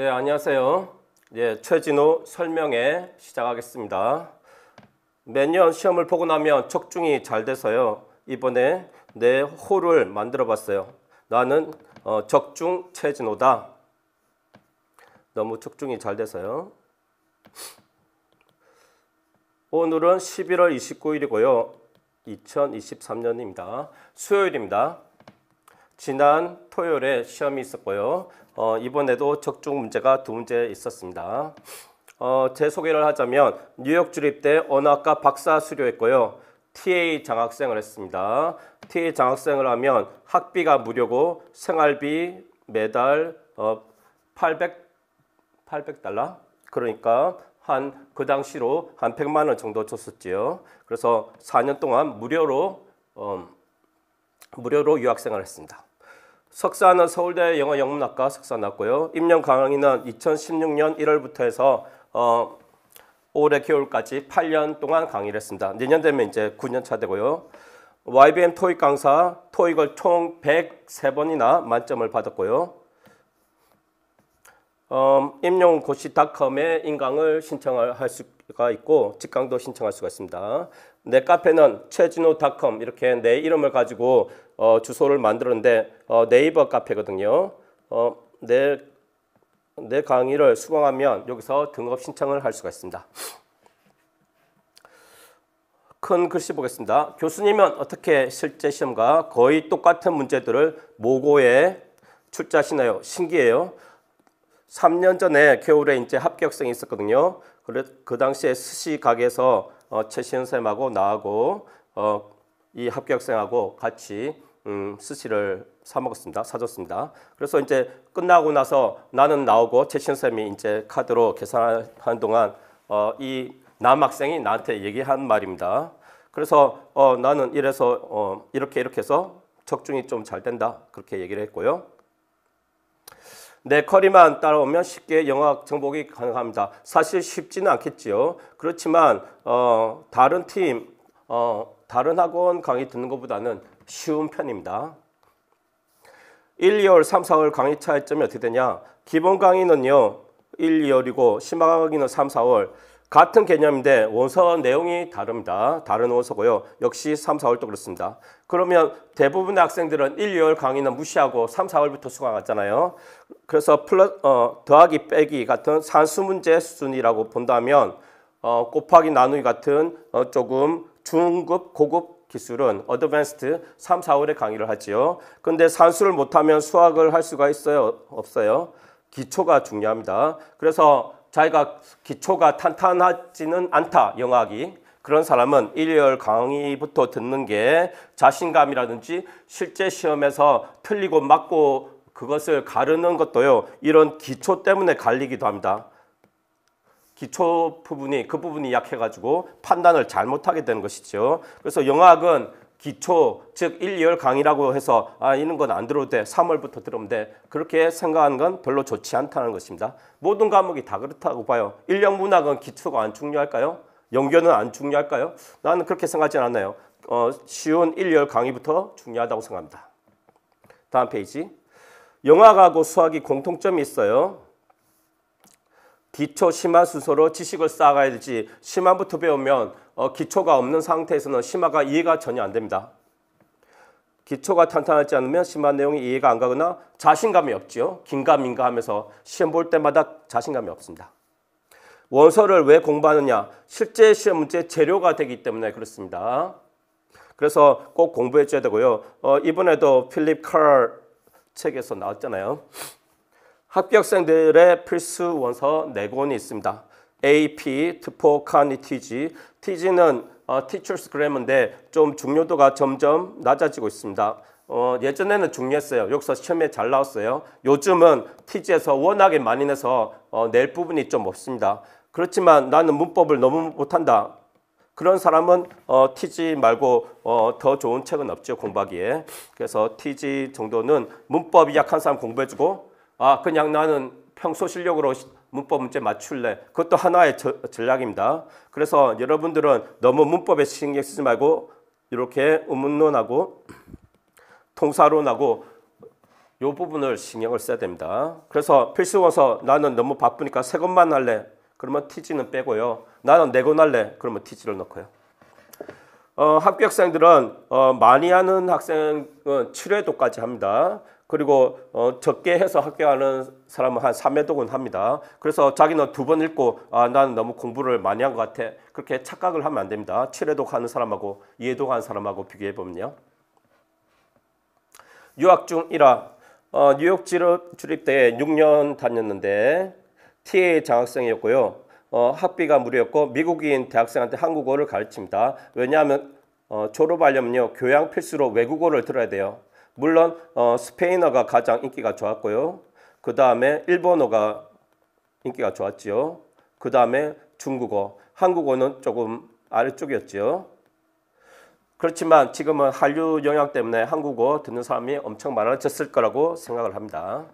네, 안녕하세요. 예, 최진호 설명회 시작하겠습니다. 매년 시험을 보고 나면 적중이 잘 돼서요. 이번에 내 호를 만들어 봤어요. 나는 어, 적중 최진호다. 너무 적중이 잘 돼서요. 오늘은 11월 29일이고요. 2023년입니다. 수요일입니다. 지난 토요일에 시험이 있었고요. 어, 이번에도 적중 문제가 두 문제 있었습니다. 어, 제 소개를 하자면 뉴욕 주립대 언어학과 박사 수료했고요. TA 장학생을 했습니다. TA 장학생을 하면 학비가 무료고 생활비 매달 어, 800 800달러? 그러니까 한 그 당시로 한 100만 원 정도 줬었지요. 그래서 4년 동안 무료로 어, 무료로 유학생을 했습니다. 석사는 서울대 영어 영문학과 석사 났고요. 임용 강의는 2016년 1월부터 해서 어, 올해 겨울까지 8년 동안 강의를 했습니다. 내년 되면 이제 9년 차 되고요. YBM 토익 강사, 토익을 총 103번이나 만점을 받았고요. 어, 임용고시닷컴에 인강을 신청할 수가 있고 직강도 신청할 수가 있습니다. 내 카페는 최진호닷컴 이렇게 내 이름을 가지고 어, 주소를 만들었는데 어, 네이버 카페거든요. 어, 내, 내 강의를 수강하면 여기서 등업 신청을 할 수가 있습니다. 큰 글씨 보겠습니다. 교수님은 어떻게 실제 시험과 거의 똑같은 문제들을 모고에 출제하시나요? 신기해요. 3년 전에 겨울에 이제 합격생이 있었거든요. 그래, 그 당시에 스시 가게에서 어, 최신현 쌤하고 나하고 어, 이 합격생하고 같이 음, 스시를 사 먹었습니다. 사줬습니다. 그래서 이제 끝나고 나서 나는 나오고 최시 쌤이 이제 카드로 계산하는 동안 어, 이 남학생이 나한테 얘기한 말입니다. 그래서 어, 나는 이래서 어, 이렇게 이렇게 해서 적중이 좀 잘 된다 그렇게 얘기를 했고요. 내 커리만 따라오면 쉽게 영어 정복이 가능합니다. 사실 쉽지는 않겠지요. 그렇지만 어, 다른 팀, 어, 다른 학원 강의 듣는 것보다는 쉬운 편입니다. 1, 2월, 3, 4월 강의 차이점이 어떻게 되냐? 기본 강의는요. 1, 2월이고 심화 강의는 3, 4월. 같은 개념인데 원서 내용이 다릅니다. 다른 원서고요. 역시 3, 4월도 그렇습니다. 그러면 대부분의 학생들은 1, 2월 강의는 무시하고 3, 4월부터 수강하잖아요. 그래서 플러, 어, 더하기 빼기 같은 산수 문제 수준이라고 본다면 어, 곱하기 나누기 같은 어, 조금 중급 고급 기술은 어드밴스트 3, 4월에 강의를 하지요. 근데 산수를 못하면 수학을 할 수가 있어요? 없어요? 기초가 중요합니다. 그래서 자기가 기초가 탄탄하지는 않다, 영학이. 그런 사람은 일열 강의부터 듣는 게 자신감이라든지 실제 시험에서 틀리고 맞고 그것을 가르는 것도요. 이런 기초 때문에 갈리기도 합니다. 기초 부분이 그 부분이 약해가지고 판단을 잘못하게 되는 것이죠. 그래서 영어학은 기초 즉 1, 2월 강의라고 해서 아 이런 건 안 들어도 돼. 3월부터 들으면 돼. 그렇게 생각하는 건 별로 좋지 않다는 것입니다. 모든 과목이 다 그렇다고 봐요. 인력 문학은 기초가 안 중요할까요? 연결은 안 중요할까요? 나는 그렇게 생각하지 않아요. 어, 쉬운 1, 2월 강의부터 중요하다고 생각합니다. 다음 페이지. 영화가하고 수학이 공통점이 있어요. 기초 심화 순서로 지식을 쌓아가야 되지 심화부터 배우면 어, 기초가 없는 상태에서는 심화가 이해가 전혀 안 됩니다. 기초가 탄탄하지 않으면 심화 내용이 이해가 안 가거나 자신감이 없지요. 긴가민가 하면서 시험 볼 때마다 자신감이 없습니다. 원서를 왜 공부하느냐? 실제 시험 문제 재료가 되기 때문에 그렇습니다. 그래서 꼭 공부해 줘야 되고요. 어, 이번에도 필립 칼 책에서 나왔잖아요. 합격생들의 필수 원서 4권이 있습니다. AP, 트포, 카니, TG. TG는 어, Teachers Grammar인데 좀 중요도가 점점 낮아지고 있습니다. 어, 예전에는 중요했어요. 여기서 시험에 잘 나왔어요. 요즘은 TG에서 워낙에 많이 내서 어, 낼 부분이 좀 없습니다. 그렇지만 나는 문법을 너무 못한다. 그런 사람은 어, TG 말고 어, 더 좋은 책은 없죠 공부하기에. 그래서 TG 정도는 문법이 약한 사람 공부해주고 아 그냥 나는 평소 실력으로 문법 문제 맞출래. 그것도 하나의 저, 전략입니다. 그래서 여러분들은 너무 문법에 신경 쓰지 말고 이렇게 음문론하고 통사론하고 요 부분을 신경을 써야 됩니다. 그래서 필수 고서 나는 너무 바쁘니까 새 것만 할래. 그러면 티지는 빼고요. 나는 내고 날래. 그러면 티지를 넣고요. 어, 합격 학생들은 어, 많이 하는 학생은 7회도까지 합니다. 그리고 어, 적게 해서 합격하는 사람은 한 3회독은 합니다. 그래서 자기는 두 번 읽고 아 나는 너무 공부를 많이 한 것 같아. 그렇게 착각을 하면 안 됩니다. 7회독 하는 사람하고 2회독 하는 사람하고 비교해 보면요. 유학 중 1화 어, 뉴욕 진입, 주립대에 6년 다녔는데 TA의 장학생이었고요. 어, 학비가 무료였고 미국인 대학생한테 한국어를 가르칩니다. 왜냐하면 어, 졸업하려면요 교양 필수로 외국어를 들어야 돼요. 물론 어, 스페인어가 가장 인기가 좋았고요. 그 다음에 일본어가 인기가 좋았지요. 그 다음에 중국어, 한국어는 조금 아래쪽이었지요. 그렇지만 지금은 한류 영향 때문에 한국어 듣는 사람이 엄청 많아졌을 거라고 생각을 합니다.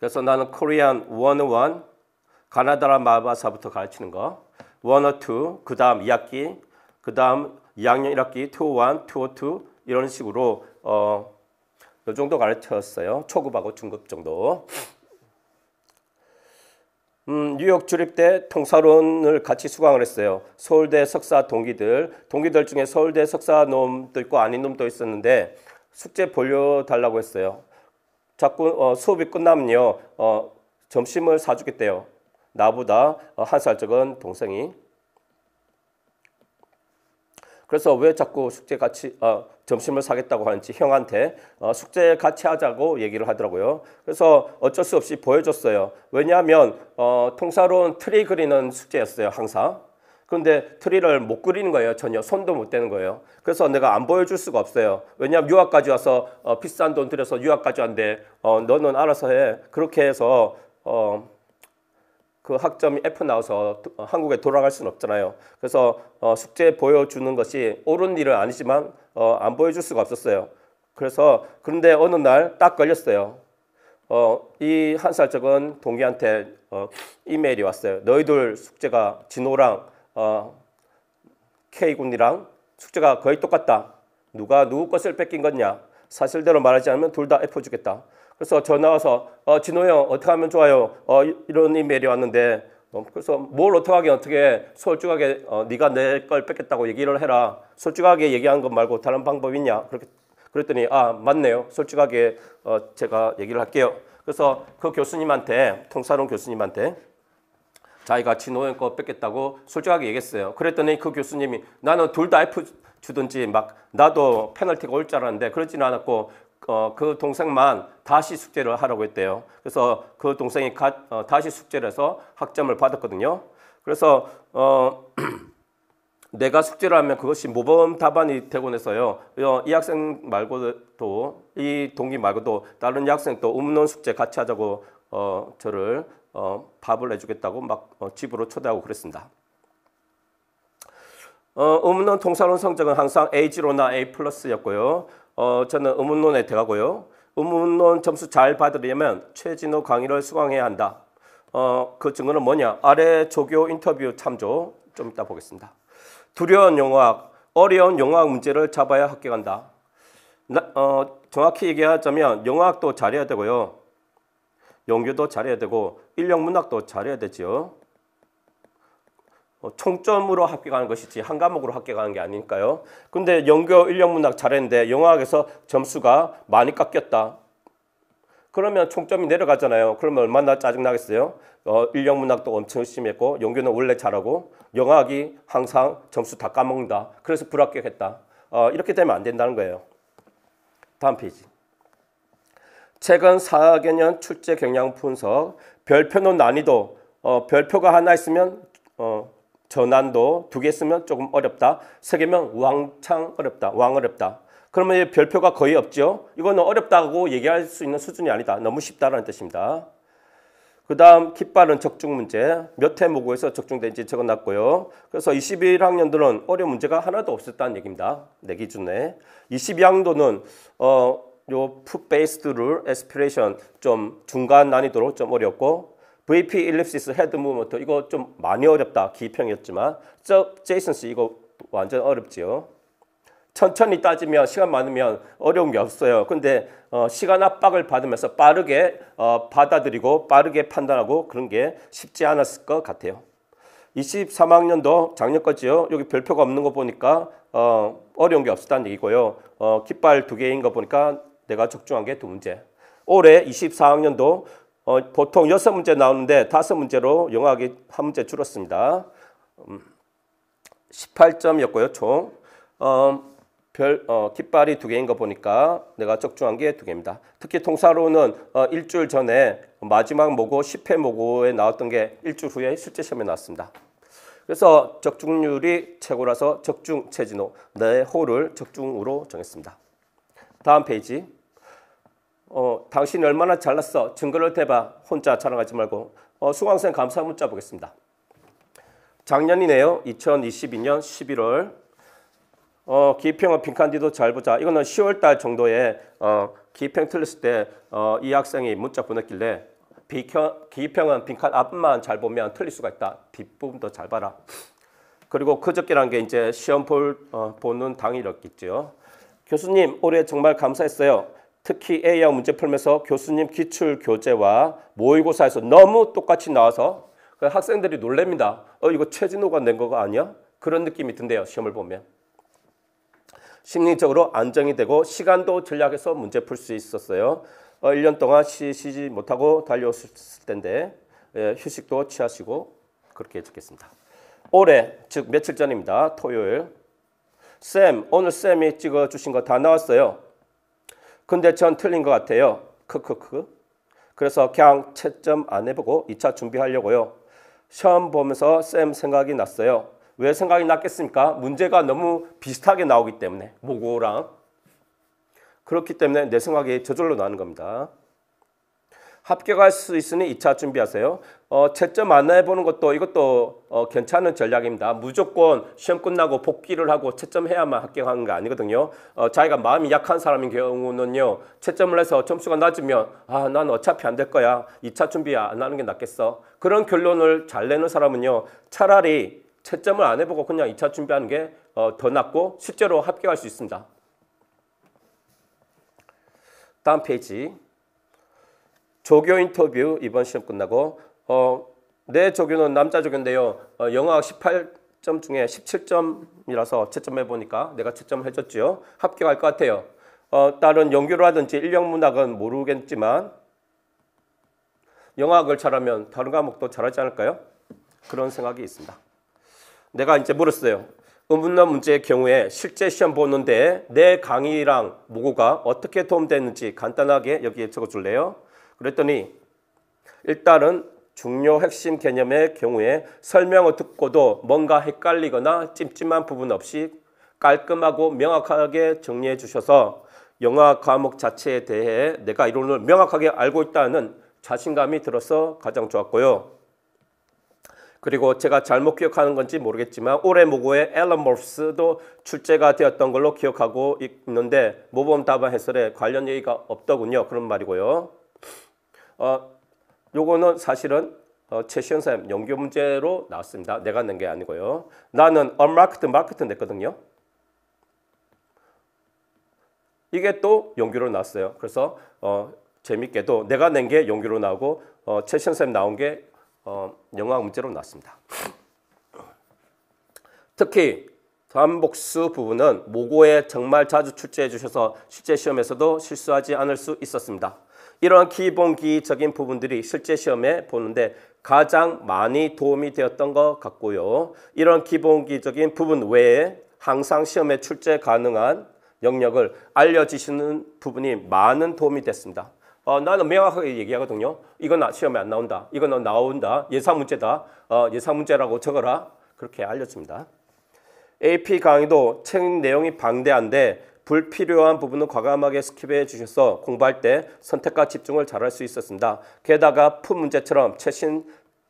그래서 나는 코리안 101, 가나다라 마바사부터 가르치는 거. 102, 그 다음 2학기, 그 다음 2학년 1학기 201, 202 이런 식으로 어, 요 정도 가르쳤어요. 초급하고 중급 정도. 음, 뉴욕 주립대 통사론을 같이 수강을 했어요. 서울대 석사 동기들, 동기들 중에 서울대 석사 놈도 있고 아닌 놈도 있었는데 숙제 벌려 달라고 했어요. 자꾸 어, 수업이 끝나면요. 어, 점심을 사주겠대요. 나보다 어, 한살 적은 동생이. 그래서 왜 자꾸 숙제 같이 어, 점심을 사겠다고 하는지 형한테 어, 숙제 같이 하자고 얘기를 하더라고요. 그래서 어쩔 수 없이 보여줬어요. 왜냐하면 어, 통사로운 트리 그리는 숙제였어요. 항상. 그런데 트리를 못 그리는 거예요. 전혀 손도 못 대는 거예요. 그래서 내가 안 보여줄 수가 없어요. 왜냐하면 유학까지 와서 어, 비싼 돈 들여서 유학까지 왔는데 어, 너는 알아서 해. 그렇게 해서 어, 그 학점이 F 나와서 어, 한국에 돌아갈 수는 없잖아요. 그래서 어, 숙제 보여주는 것이 옳은 일은 아니지만 어, 안 보여줄 수가 없었어요. 그래서 그런데 어느 날 딱 걸렸어요. 어, 이한 살 적은 동기한테 어, 이메일이 왔어요. 너희들 숙제가 진호랑 어, K군이랑 숙제가 거의 똑같다. 누가 누구 것을 뺏긴 거냐. 사실대로 말하지 않으면 둘 다 애포 주겠다. 그래서 전화 와서 어, 진호 형 어떻게 하면 좋아요? 어, 이런 이메일이 왔는데 어, 그래서 뭘 어떻게 하게 어떻게 솔직하게 어, 네가 내 걸 뺏겠다고 얘기를 해라. 솔직하게 얘기한 것 말고 다른 방법 있냐? 그렇게 그랬더니 아 맞네요. 솔직하게 어, 제가 얘기를 할게요. 그래서 그 교수님한테 통사론 교수님한테 자기가 진호연 거 뺏겠다고 솔직하게 얘기했어요. 그랬더니 그 교수님이 나는 둘 다 F 주든지 막 나도 페널티가 올 줄 알았는데 그러지는 않았고 어, 그 동생만 다시 숙제를 하라고 했대요. 그래서 그 동생이 가, 어, 다시 숙제를 해서 학점을 받았거든요. 그래서 어, 내가 숙제를 하면 그것이 모범 답안이 되곤 해서요. 어, 이 학생 말고도 이 동기 말고도 다른 학생 또 음론 숙제 같이 하자고 어, 저를 어, 밥을 해주겠다고 막 어, 집으로 초대하고 그랬습니다. 어, 음운론 통사론 성적은 항상 A0나 A 플러스였고요. 어, 저는 음운론에 들가고요 음운론 점수 잘 받으려면 최진호 강의를 수강해야 한다. 어, 그 증거는 뭐냐? 아래 조교 인터뷰 참조 좀 이따 보겠습니다. 두려운 용어학, 어려운 용어학 문제를 잡아야 합격한다. 나, 어, 정확히 얘기하자면 용어학도 잘해야 되고요. 연교도 잘해야 되고 인력 문학도 잘해야 되죠. 어, 총점으로 합격하는 것이지 한 과목으로 합격하는 게 아니니까요. 근데 연교 인력 문학 잘했는데 영어학에서 점수가 많이 깎였다. 그러면 총점이 내려가잖아요. 그러면 얼마나 짜증나겠어요? 어, 인력 문학도 엄청 심했고 연교는 원래 잘하고 영어학이 항상 점수 다 까먹는다. 그래서 불합격했다. 어, 이렇게 되면 안 된다는 거예요. 다음 페이지. 최근 4개년 출제 경향 분석, 별표는 난이도, 어, 별표가 하나 있으면 어, 저난도, 두 개 있으면 조금 어렵다, 세 개면 왕창 어렵다, 왕 어렵다. 그러면 이 별표가 거의 없죠. 이거는 어렵다고 얘기할 수 있는 수준이 아니다. 너무 쉽다라는 뜻입니다. 그 다음 깃발은 적중 문제 몇 해모고에서 적중된지 적어놨고요. 그래서 21학년들은 어려운 문제가 하나도 없었다는 얘기입니다. 내 네 기준에. 22학년도는 어, 요푸베이스드룰 에스피레이션 좀 중간 난이도로 좀 어렵고 VP 일립시스 헤드 무브먼트 이거 좀 많이 어렵다 기평이었지만 저 제이슨 씨 이거 완전 어렵지요. 천천히 따지면 시간 많으면 어려운 게 없어요. 근데 어, 시간 압박을 받으면서 빠르게 어, 받아들이고 빠르게 판단하고 그런 게 쉽지 않았을 것 같아요. 23학년도 작년 거지요. 여기 별표가 없는 거 보니까 어, 어려운 게 없었다는 얘기고요. 어, 깃발 두 개인 거 보니까 내가 적중한 게 두 문제. 올해 24학년도 어, 보통 6문제 나오는데 5문제로 영어학이 한 문제 줄었습니다. 18점이었고요, 음, 총. 어, 별, 어, 깃발이 두 개인 거 보니까 내가 적중한 게 두 개입니다. 특히 통사로는 어, 일주일 전에 마지막 모고 10회 모고에 나왔던 게 일주일 후에 실제 시험에 나왔습니다. 그래서 적중률이 최고라서 적중 체진호, 내 호를 적중으로 정했습니다. 다음 페이지. 어, 당신이 얼마나 잘났어. 증거를 대봐. 혼자 자랑하지 말고. 어, 수강생 감사 문자 보겠습니다. 작년이네요. 2022년 11월. 어, 기평은 빈칸디도 잘 보자. 이거는 10월 달 정도에 어, 기평 틀렸을 때이 어, 학생이 문자 보냈길래 비평, 기평은 빈칸 앞만 잘 보면 틀릴 수가 있다. 뒷부분도 잘 봐라. 그리고 그저께란 게 이제 시험 볼, 어, 보는 당일이었겠죠. 교수님 올해 정말 감사했어요. 특히 A형 문제 풀면서 교수님 기출 교재와 모의고사에서 너무 똑같이 나와서 그 학생들이 놀랍니다. 어 이거 최진호가 낸 거가 아니야? 그런 느낌이 든대요. 시험을 보면. 심리적으로 안정이 되고 시간도 전략해서 문제 풀 수 있었어요. 어, 1년 동안 쉬, 지 못하고 달려왔을 텐데 예, 휴식도 취하시고 그렇게 적겠습니다. 올해 즉 며칠 전입니다. 토요일 쌤 오늘 쌤이 찍어주신 거 다 나왔어요. 근데 전 틀린 것 같아요. 크크크. 그래서 그냥 채점 안 해보고 2차 준비하려고요. 시험 보면서 쌤 생각이 났어요. 왜 생각이 났겠습니까? 문제가 너무 비슷하게 나오기 때문에 모고랑 그렇기 때문에 내 생각이 저절로 나는 겁니다. 합격할 수 있으니 2차 준비하세요. 어, 채점 만나해보는 것도 이것도 어, 괜찮은 전략입니다. 무조건 시험 끝나고 복귀를 하고 채점해야만 합격하는 거 아니거든요. 어, 자기가 마음이 약한 사람인 경우는요. 채점을 해서 점수가 낮으면 아, 난 어차피 안 될 거야. 2차 준비 안 하는 게 낫겠어. 그런 결론을 잘 내는 사람은요. 차라리 채점을 안 해보고 그냥 2차 준비하는 게더 어, 낫고 실제로 합격할 수 있습니다. 다음 페이지. 조교 인터뷰 이번 시험 끝나고 어, 내 조교는 남자 조교인데요. 어, 영어학 18점 중에 17점이라서 채점해 보니까 내가 채점 해줬지요. 합격할 것 같아요. 어, 다른 영교라든지 인력문학은 모르겠지만 영어학을 잘하면 다른 과목도 잘하지 않을까요? 그런 생각이 있습니다. 내가 이제 물었어요. 음문론 문제의 경우에 실제 시험 보는데 내 강의랑 모고가 어떻게 도움됐는지 간단하게 여기에 적어줄래요? 그랬더니 일단은 중요 핵심 개념의 경우에 설명을 듣고도 뭔가 헷갈리거나 찜찜한 부분 없이 깔끔하고 명확하게 정리해 주셔서 영화 과목 자체에 대해 내가 이론을 명확하게 알고 있다는 자신감이 들어서 가장 좋았고요. 그리고 제가 잘못 기억하는 건지 모르겠지만 올해 모고의 앨런 모프스도 출제가 되었던 걸로 기억하고 있는데 모범 답안 해설에 관련 얘기가 없더군요. 그런 말이고요. 어, 요거는 사실은 어, 최시현 선님 연교 문제로 나왔습니다. 내가 낸 게 아니고요. 나는 unmarked, marked 냈거든요. 이게 또 연교로 나왔어요. 그래서 어, 재밌게도 내가 낸 게 연교로 나오고 어, 최시현 선님 나온 게 어, 영화 문제로 나왔습니다. 특히 단복수 부분은 모고에 정말 자주 출제해 주셔서 실제 시험에서도 실수하지 않을 수 있었습니다. 이러한 기본기적인 부분들이 실제 시험에 보는데 가장 많이 도움이 되었던 것 같고요. 이런 기본기적인 부분 외에 항상 시험에 출제 가능한 영역을 알려주시는 부분이 많은 도움이 됐습니다. 어, 나는 명확하게 얘기하거든요. 이건 시험에 안 나온다. 이건 나온다. 예상 문제다. 어, 예상 문제라고 적어라. 그렇게 알려줍니다. AP 강의도 책 내용이 방대한데 불필요한 부분은 과감하게 스킵해 주셔서 공부할 때 선택과 집중을 잘할 수 있었습니다. 게다가 품 문제처럼 최신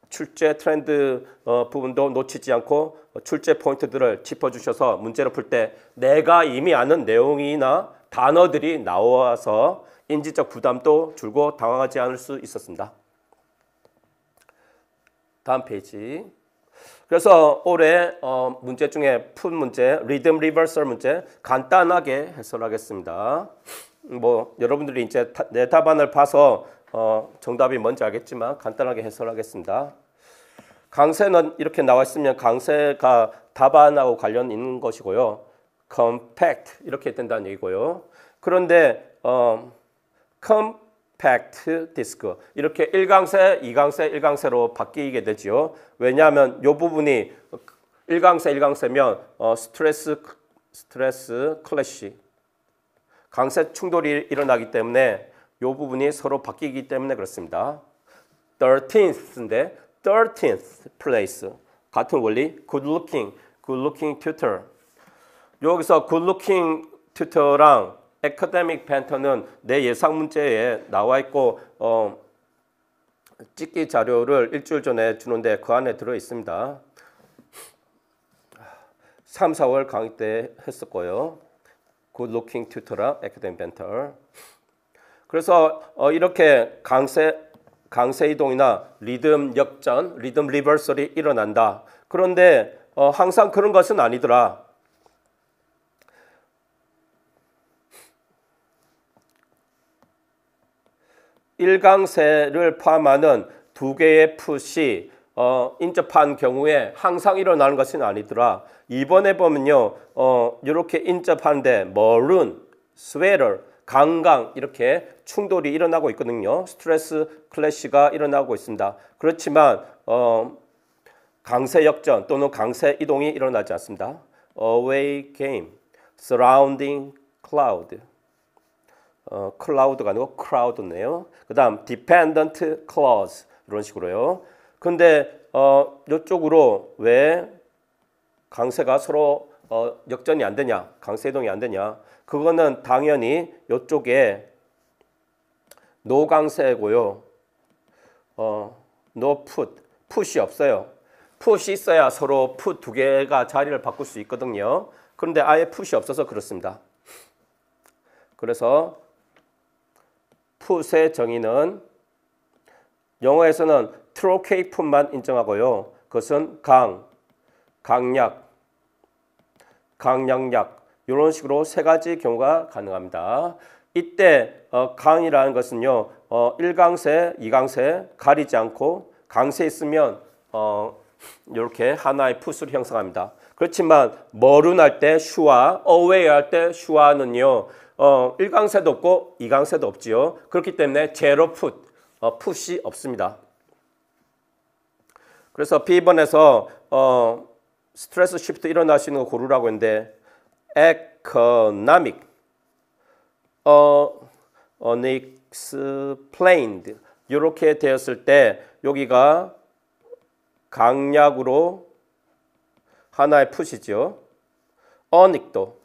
출제 트렌드 어, 부분도 놓치지 않고 출제 포인트들을 짚어주셔서 문제를 풀 때 내가 이미 아는 내용이나 단어들이 나와서 인지적 부담도 줄고 당황하지 않을 수 있었습니다. 다음 페이지 그래서 올해 어, 문제 중에 푼 문제, 리듬 리버설 문제 간단하게 해설하겠습니다. 뭐 여러분들이 이제 타, 내 답안을 봐서 어, 정답이 뭔지 알겠지만 간단하게 해설하겠습니다. 강세는 이렇게 나와 있으면 강세가 답안하고 관련 있는 것이고요. compact 이렇게 된다는 얘기고요. 그런데 어, com 팩트 디스크 이렇게 1강세, 2강세, 1강세로 바뀌게 되지요. 왜냐하면 이 부분이 1강세, 1강세면 어, 스트레스 스트레스 클래시 강세 충돌이 일어나기 때문에 이 부분이 서로 바뀌기 때문에 그렇습니다. 13th인데 13th place 같은 원리 good looking good looking tutor 여기서 good looking tutor랑 academic pattern은 내 예상 문제에 나와 있고 어, 찍기 자료를 일주일 전에 주는데 그 안에 들어 있습니다. 3, 4월 강의 때 했었고요. Good Looking Tutor, Academic Mentor. 그래서 어, 이렇게 강세 강세 이동이나 리듬 역전, 리듬 리버설이 일어난다. 그런데 어, 항상 그런 것은 아니더라. 일강세를 포함하는 두 개의 풋이 어, 인접한 경우에 항상 일어나는 것은 아니더라. 이번에 보면요. 어, 이렇게 인접한데 멀은 스웨럴 강강 이렇게 충돌이 일어나고 있거든요. 스트레스 클래시가 일어나고 있습니다. 그렇지만 어, 강세 역전 또는 강세 이동이 일어나지 않습니다. Away game, surrounding cloud, 어, 클라우드가 아니고 크라우드네요. 그 다음 dependent clause 이런 식으로요. 근데 어, 이쪽으로 왜 강세가 서로 어, 역전이 안 되냐 강세 동이안 되냐 그거는 당연히 이쪽에 노강세고요. 어, no put, 푸시 없어요. 푸시 있어야 서로 푸 두 개가 자리를 바꿀 수 있거든요. 그런데 아예 푸시 없어서 그렇습니다. 그래서 풋의 정의는 영어에서는 트로케이 풋만 인정하고요. 그것은 강, 강약, 강약약 이런 식으로 세 가지 경우가 가능합니다. 이때 어, 강이라는 것은요. 1강세, 어, 2강세 가리지 않고 강세 있으면 이렇게 어, 하나의 풋을 형성합니다. 그렇지만 머룬 할때 슈와 어웨이 할 때 슈와는요. 어, 1강세도 없고 2강세도 없지요. 그렇기 때문에 제로 풋, 어, 풋이 없습니다. 그래서 B번에서 어, 스트레스 시프트 일어날 수 있는 거 고르라고 했는데 economic, 어, unexplained 이렇게 되었을 때 여기가 강약으로 하나의 푸시죠. 어닉도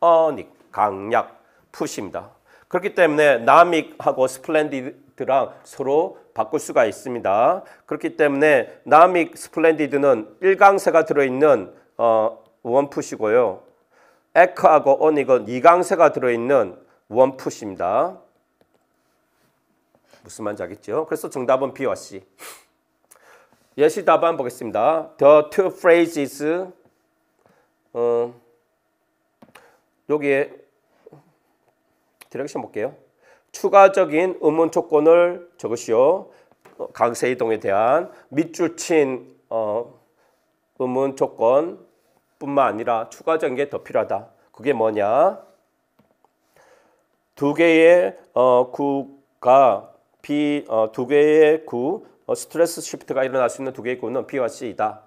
어닉 강약 푸시입니다. 그렇기 때문에 나믹하고 스플렌디드랑 서로 바꿀 수가 있습니다. 그렇기 때문에 나믹 스플렌디드는 1강세가 들어있는 어, 원푸시고요. 에크하고 오닉은 2강세가 들어있는 원푸시입니다. 무슨 말인지 알겠죠? 그래서 정답은 B와 C. 예시 답안 보겠습니다. The two phrases 어, 여기에 디렉션 볼게요. 추가적인 음문 조건을 적으시오. 강세 어, 이동에 대한 밑줄 친 어, 음문 조건뿐만 아니라 추가적인 게 더 필요하다. 그게 뭐냐? 두 개의 어, 구가 B 어, 두 개의 구 어, 스트레스 시프트가 일어날 수 있는 두 개의 구는 B와 C이다.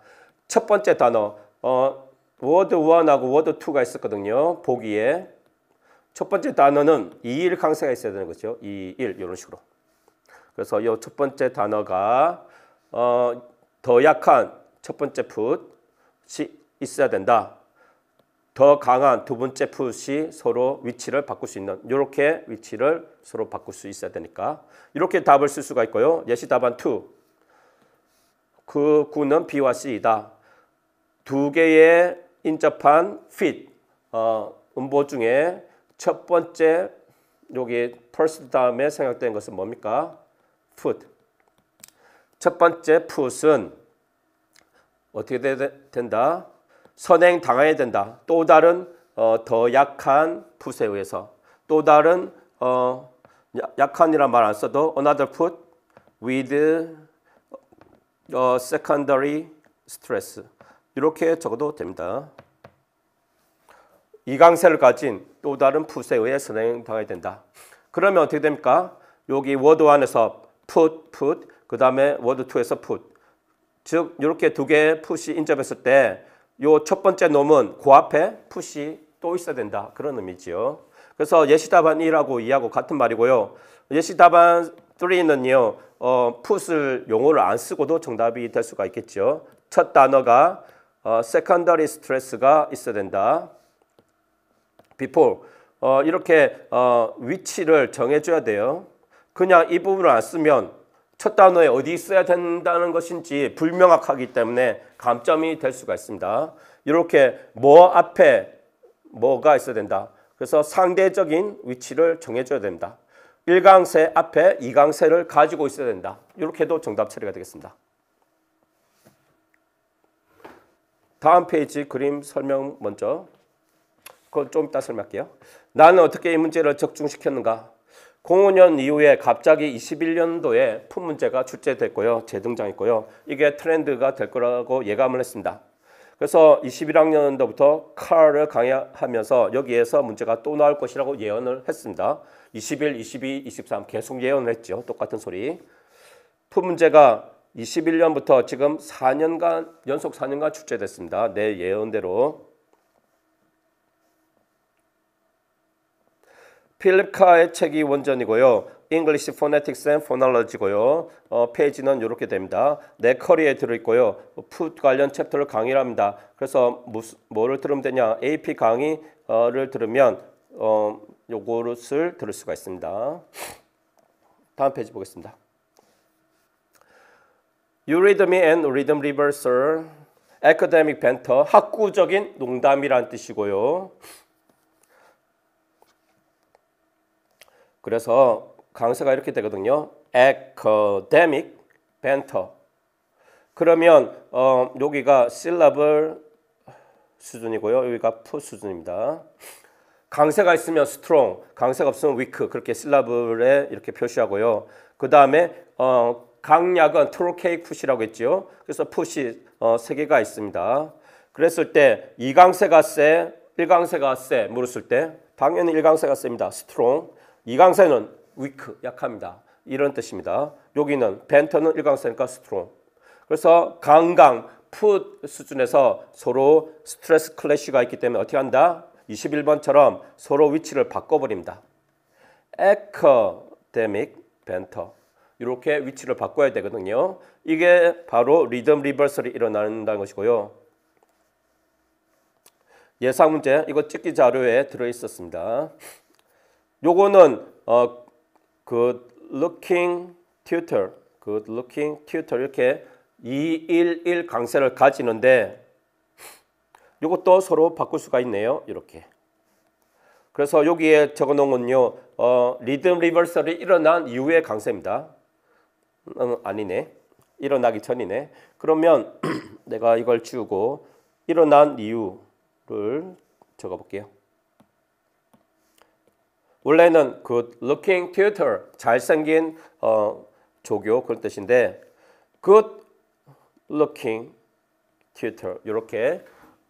첫 번째 단어 어, 워드 1하고 워드 2가 있었거든요. 보기에 첫 번째 단어는 2일 강세가 있어야 되는 거죠. 2일 이런 식으로. 그래서 이 첫 번째 단어가 어, 더 약한 첫 번째 풋이 있어야 된다. 더 강한 두 번째 풋이 서로 위치를 바꿀 수 있는 이렇게 위치를 서로 바꿀 수 있어야 되니까 이렇게 답을 쓸 수가 있고요. 예시 답안 2. 그 구는 B와 C이다. 두 개의 인접한 fit 어, 음보 중에 첫 번째 여기 p e r s o 다음에 생각된 것은 뭡니까? put. 첫 번째 put은 어떻게 된다? 선행 당해야 된다. 또 다른 어, 더 약한 풋에 의해서 또 다른 어, 약한이란 말안 써도 another put with 어, secondary stress 이렇게 적어도 됩니다. 이강세를 가진 또 다른 풋에 의해 선행당해야 된다. 그러면 어떻게 됩니까? 여기 워드 1에서 put, put, 그 다음에 워드 2에서 put. 즉 이렇게 두 개의 풋이 인접했을 때요첫 번째 놈은 그 앞에 풋이 또 있어야 된다. 그런 의미지요. 그래서 예시 답안 1하고 2하고 같은 말이고요. 예시 답안 3는요. 어, 풋을 용어를 안 쓰고도 정답이 될 수가 있겠죠. 첫 단어가 어, secondary stress가 있어야 된다. before 어, 이렇게 어, 위치를 정해줘야 돼요. 그냥 이 부분을 안 쓰면 첫 단어에 어디 있어야 된다는 것인지 불명확하기 때문에 감점이 될 수가 있습니다. 이렇게 뭐 앞에 뭐가 있어야 된다. 그래서 상대적인 위치를 정해줘야 된다. 1강세 앞에 2강세를 가지고 있어야 된다. 이렇게도 정답 처리가 되겠습니다. 다음 페이지 그림 설명 먼저 그건 좀 이따 설명할게요. 나는 어떻게 이 문제를 적중시켰는가? 05년 이후에 갑자기 21년도에 품 문제가 출제됐고요. 재등장했고요. 이게 트렌드가 될 거라고 예감을 했습니다. 그래서 21학년도부터 칼을 강의하면서 여기에서 문제가 또 나올 것이라고 예언을 했습니다. 21, 22, 23 계속 예언을 했죠. 똑같은 소리. 품 문제가 21년부터 지금 4년간 연속 4년간 출제됐습니다. 내 예언대로. 필립 카의 책이 원전이고요. English Phonetics and Phonology고요. 어, 페이지는 이렇게 됩니다. 내 커리에 들어있고요. 풋 관련 챕터를 강의를 합니다. 그래서 무슨, 뭐를 들으면 되냐. AP 강의를 들으면 어, 요거를 들을 수가 있습니다. 다음 페이지 보겠습니다. Eurythmy and Rhythm Reversal, Academic Banter, 학구적인 농담이란 뜻이고요. 그래서 강세가 이렇게 되거든요. academic banter. 그러면 어, 여기가 syllable 수준이고요. 여기가 푸 수준입니다. 강세가 있으면 strong, 강세가 없으면 weak 그렇게 syllable에 이렇게 표시하고요. 그 다음에 어, 강약은 트로케이 푸시라고 했지 그래서 푸시 어, 세 개가 있습니다. 그랬을 때 2강세가 세, 1강세가 세 물었을 때 당연히 1강세가 셉니다. strong. 이 강세는 위크, 약합니다. 이런 뜻입니다. 여기는 벤터는 1강세니까 스트롱. 그래서 강강, 풋 수준에서 서로 스트레스 클래시가 있기 때문에 어떻게 한다? 21번처럼 서로 위치를 바꿔버립니다. 에커데믹 벤터 이렇게 위치를 바꿔야 되거든요. 이게 바로 리듬 리버설이 일어난다는 것이고요. 예상 문제 이거 찍기 자료에 들어 있었습니다. 요거는 어, good 그 looking tutor, good 그 looking tutor 이렇게 211 강세를 가지는데 요것도 서로 바꿀 수가 있네요. 이렇게. 그래서 여기에 적어놓은 건요. 어, 리듬 리버설이 일어난 이후의 강세입니다. 음, 아니네. 일어나기 전이네. 그러면 내가 이걸 지우고 일어난 이유를 적어볼게요. 원래는 good looking tutor 잘생긴 어, 조교 그런 뜻인데 good looking tutor 이렇게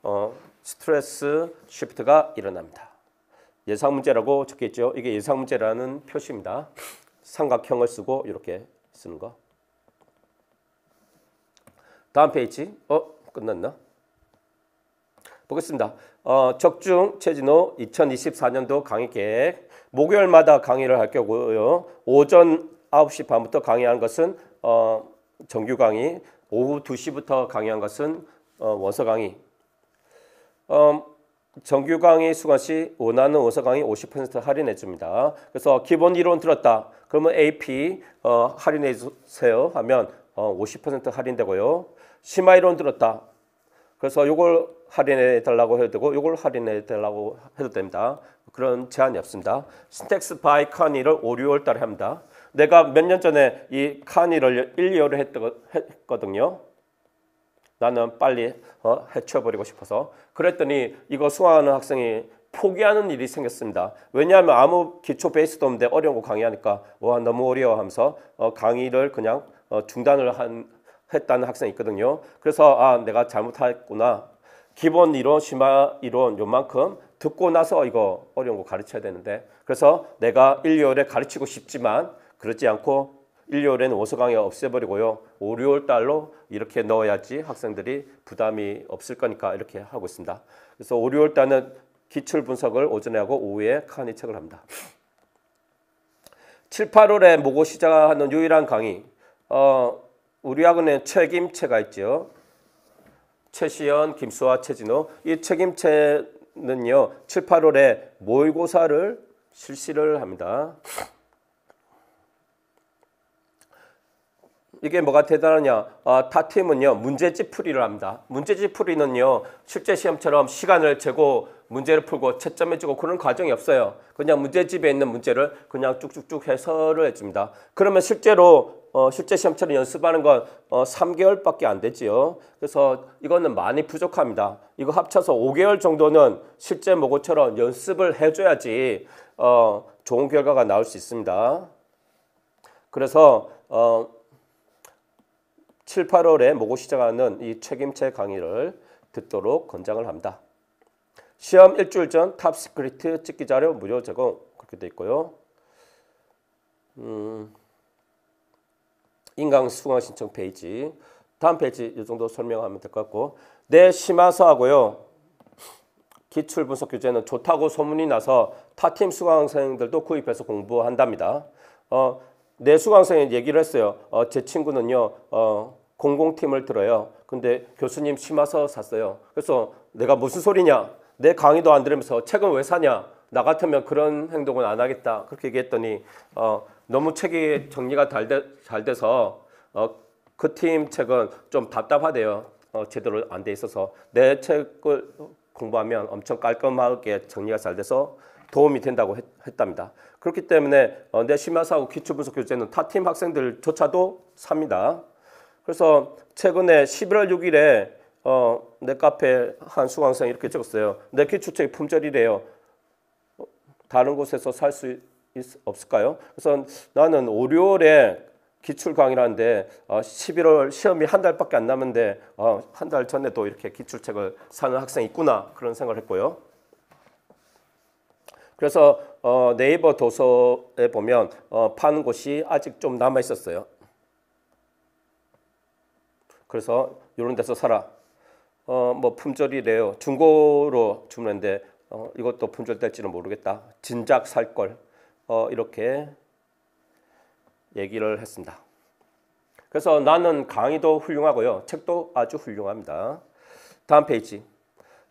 어, 스트레스 쉬프트가 일어납니다. 예상 문제라고 적혀있죠. 이게 예상 문제라는 표시입니다. 삼각형을 쓰고 이렇게 쓰는 거. 다음 페이지. 어 끝났나? 보겠습니다. 어, 적중 최진호 2024년도 강의 계획 목요일마다 강의를 할 거고요. 오전 9시 반부터 강의한 것은 어, 정규 강의, 오후 2시부터 강의한 것은 어, 원서 강의. 어, 정규 강의 수강 시 원하는 원서 강의 50% 할인해 줍니다. 그래서 기본 이론 들었다. 그러면 AP 어, 할인해 주세요 하면 어, 50% 할인되고요. 심화 이론 들었다. 그래서 이걸 할인해 달라고 해도 되고 이걸 할인해 달라고 해도 됩니다. 그런 제한이 없습니다. 스택스 바이 카니를 5, 6월 달에 합니다. 내가 몇 년 전에 이 카니를 1, 2월에 했거든요. 나는 빨리 어, 해쳐버리고 싶어서 그랬더니 이거 수강하는 학생이 포기하는 일이 생겼습니다. 왜냐하면 아무 기초 베이스도 없는데 어려운 거 강의하니까 와 너무 어려워 하면서 어, 강의를 그냥 어, 중단을 한 했다는 학생이 있거든요. 그래서 아 내가 잘못했구나 기본 이론, 심화 이론 요만큼 듣고 나서 이거 어려운 거 가르쳐야 되는데 그래서 내가 일요일에 가르치고 싶지만 그렇지 않고 일요일에는 원서 강의 없애버리고요. 월요일 달로 이렇게 넣어야지 학생들이 부담이 없을 거니까 이렇게 하고 있습니다. 그래서 월요일 달은 기출 분석을 오전에 하고 오후에 칸이 책을 합니다. 7, 8월에 모고 시작하는 유일한 강의. 어, 우리 학원에 책임체가 있죠. 최시연, 김수아, 최진호 이 책임체는요 7, 8월에 모의고사를 실시를 합니다. 이게 뭐가 대단하냐? 아, 타 팀은요 문제집 풀이를 합니다. 문제집 풀이는요 실제 시험처럼 시간을 재고 문제를 풀고 채점해 주고 그런 과정이 없어요. 그냥 문제집에 있는 문제를 그냥 쭉쭉쭉 해설을 해줍니다. 그러면 실제로 어, 실제 시험처럼 연습하는 건 어, 3개월밖에 안 되지요. 그래서 이거는 많이 부족합니다. 이거 합쳐서 5개월 정도는 실제 모고처럼 연습을 해줘야지 어, 좋은 결과가 나올 수 있습니다. 그래서 어, 7, 8월에 모고 시작하는 이 책임체 강의를 듣도록 권장을 합니다. 시험 일주일 전 탑시크리트 찍기 자료 무료 제공 그렇게 돼 있고요. 음, 인강 수강 신청 페이지 다음 페이지 이 정도 설명하면 될 것 같고 내 네, 심화서하고요 기출 분석 교재는 좋다고 소문이 나서 타 팀 수강생들도 구입해서 공부한답니다. 어, 내 네 수강생이 얘기를 했어요. 어, 제 친구는요 어, 공공팀을 들어요. 근데 교수님 심화서 샀어요. 그래서 내가 무슨 소리냐? 내 강의도 안 들으면서 책은 왜 사냐? 나 같으면 그런 행동은 안 하겠다. 그렇게 얘기했더니 어, 너무 책이 정리가 잘, 되, 잘 돼서 어, 그팀 책은 좀 답답하대요. 어, 제대로 안 돼 있어서 내 책을 공부하면 엄청 깔끔하게 정리가 잘 돼서 도움이 된다고 했, 했 답니다 그렇기 때문에 어, 내 심화사고 기초분석 교재는 타 팀 학생들조차도 삽니다. 그래서 최근에 11월 6일에 어, 내 카페 한 수강생 이렇게 찍었어요내 기초책이 품절이래요. 어, 다른 곳에서 살수 없을까요? 그래서 나는 월요일에 기출 강의라는데 11월 어, 시험이 한 달밖에 안 남은데 어, 한달 전에도 이렇게 기출책을 사는 학생이 있구나 그런 생각을 했고요. 그래서 어, 네이버 도서에 보면 파는 곳이 아직 좀 남아 있었어요. 그래서 이런 데서 사라. 어, 뭐 품절이래요. 중고로 주문했는데 어, 이것도 품절될지는 모르겠다. 진작 살 걸. 어, 이렇게 얘기를 했습니다. 그래서 나는 강의도 훌륭하고요. 책도 아주 훌륭합니다. 다음 페이지.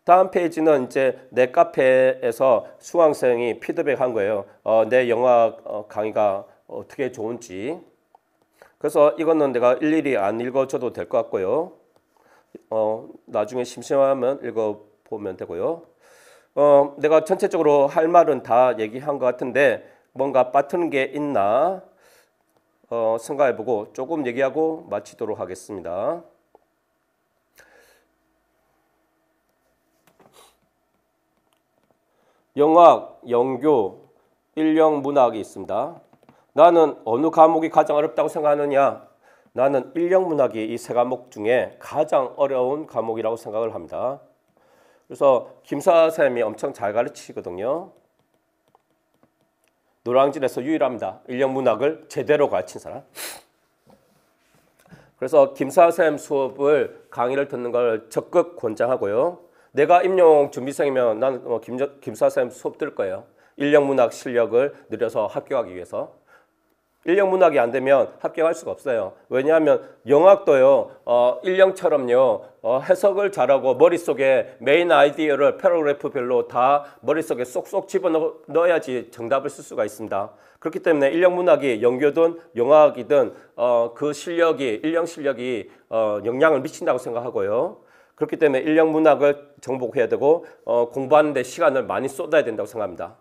다음 페이지는 이제 내 카페에서 수강생이 피드백한 거예요. 어, 내 영화 어, 강의가 어떻게 좋은지. 그래서 이거는 내가 일일이 안 읽어줘도 될 것 같고요. 어, 나중에 심심하면 읽어보면 되고요. 어, 내가 전체적으로 할 말은 다 얘기한 것 같은데 뭔가 빠트는 게 있나 어, 생각해보고 조금 얘기하고 마치도록 하겠습니다. 영학, 영교, 일령 문학이 있습니다. 나는 어느 과목이 가장 어렵다고 생각하느냐? 나는 일령 문학이 이 세 과목 중에 가장 어려운 과목이라고 생각을 합니다. 그래서 김사 선생님이 엄청 잘 가르치시거든요. 노량진에서 유일합니다. 1년 문학을 제대로 가르친 사람. 그래서 김사쌤 수업을 강의를 듣는 걸 적극 권장하고요. 내가 임용 준비생이면 난 뭐 김사쌤 수업 들 거예요. 인력 문학 실력을 늘려서 합격하기 위해서. 일령 문학이 안 되면 합격할 수가 없어요. 왜냐하면 영학도요, 어, 일령처럼요, 어, 해석을 잘하고 머릿속에 메인 아이디어를 패러그래프별로 다 머릿속에 쏙쏙 집어넣어야지 정답을 쓸 수가 있습니다. 그렇기 때문에 일령 문학이 연교든 영학이든 어, 그 실력이, 일령 실력이 어, 영향을 미친다고 생각하고요. 그렇기 때문에 일령 문학을 정복해야 되고 어, 공부하는데 시간을 많이 쏟아야 된다고 생각합니다.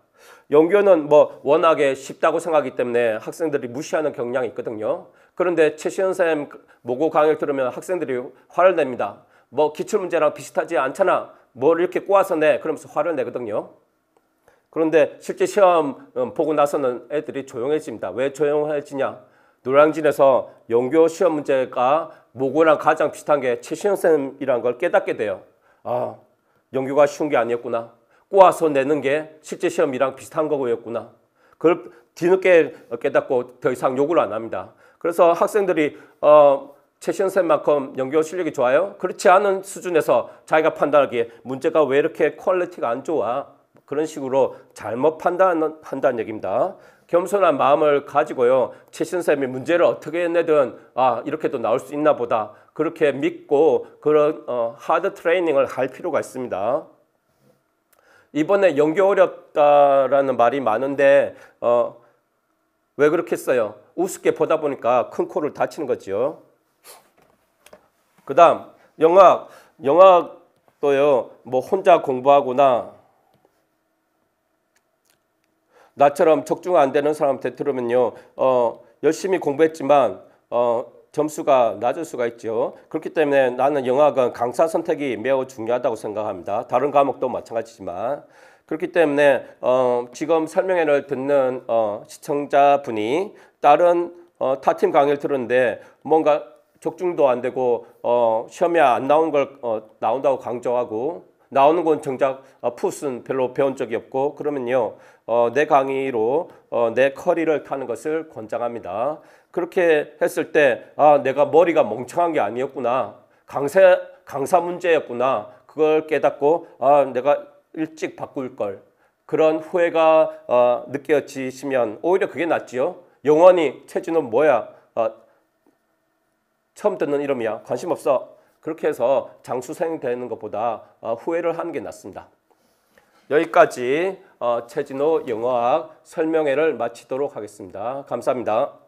연교는 뭐 워낙에 쉽다고 생각하기 때문에 학생들이 무시하는 경향이 있거든요. 그런데 최시현 선생님 모고 강의를 들으면 학생들이 화를 냅니다. 뭐 기출문제랑 비슷하지 않잖아. 뭘 이렇게 꼬아서 내. 그러면서 화를 내거든요. 그런데 실제 시험 음, 보고 나서는 애들이 조용해집니다. 왜 조용해지냐? 노량진에서 연교 시험 문제가 모고랑 가장 비슷한 게 최시현 선생님이라는걸 깨닫게 돼요. 아, 연교가 쉬운 게 아니었구나. 꼬아서 내는 게 실제 시험이랑 비슷한 거였구나. 그걸 뒤늦게 깨닫고 더 이상 욕을 안 합니다. 그래서 학생들이 어, 최신현만큼 연결 실력이 좋아요? 그렇지 않은 수준에서 자기가 판단하기에 문제가 왜 이렇게 퀄리티가 안 좋아? 그런 식으로 잘못 판단한, 판단 얘기입니다. 겸손한 마음을 가지고요. 최신 쌤이 문제를 어떻게 내든 아 이렇게도 나올 수 있나 보다. 그렇게 믿고 그런 어, 하드 트레이닝을 할 필요가 있습니다. 이번에 연기 어렵다라는 말이 많은데 어, 왜그렇게써요 우습게 보다 보니까 큰 코를 다치는 거지요. 그 다음 영학, 영학도요. 뭐 혼자 공부하거나 나처럼 적중 안 되는 사람한테 들으면요. 어, 열심히 공부했지만 어, 점수가 낮을 수가 있죠. 그렇기 때문에 나는 영학은 강사 선택이 매우 중요하다고 생각합니다. 다른 과목도 마찬가지지만 그렇기 때문에 어, 지금 설명회를 듣는 어, 시청자분이 다른 어, 타팀 강의를 들었는데 뭔가 적중도 안 되고 어, 시험에 안 나온 걸 어, 나온다고 강조하고 나오는 건 정작 어, 푸스 별로 배운 적이 없고 그러면요 어, 내 강의로 어, 내 커리를 타는 것을 권장합니다. 그렇게 했을 때 아, 내가 머리가 멍청한 게 아니었구나. 강사 강사 문제였구나. 그걸 깨닫고 아, 내가 일찍 바꿀 걸. 그런 후회가 어, 느껴지시면 오히려 그게 낫지요. 영원히 최진은 뭐야? 어, 처음 듣는 이름이야. 관심 없어. 그렇게 해서 장수생 되는 것보다 어, 후회를 하는 게 낫습니다. 여기까지 어, 최진호 영어학 설명회를 마치도록 하겠습니다. 감사합니다.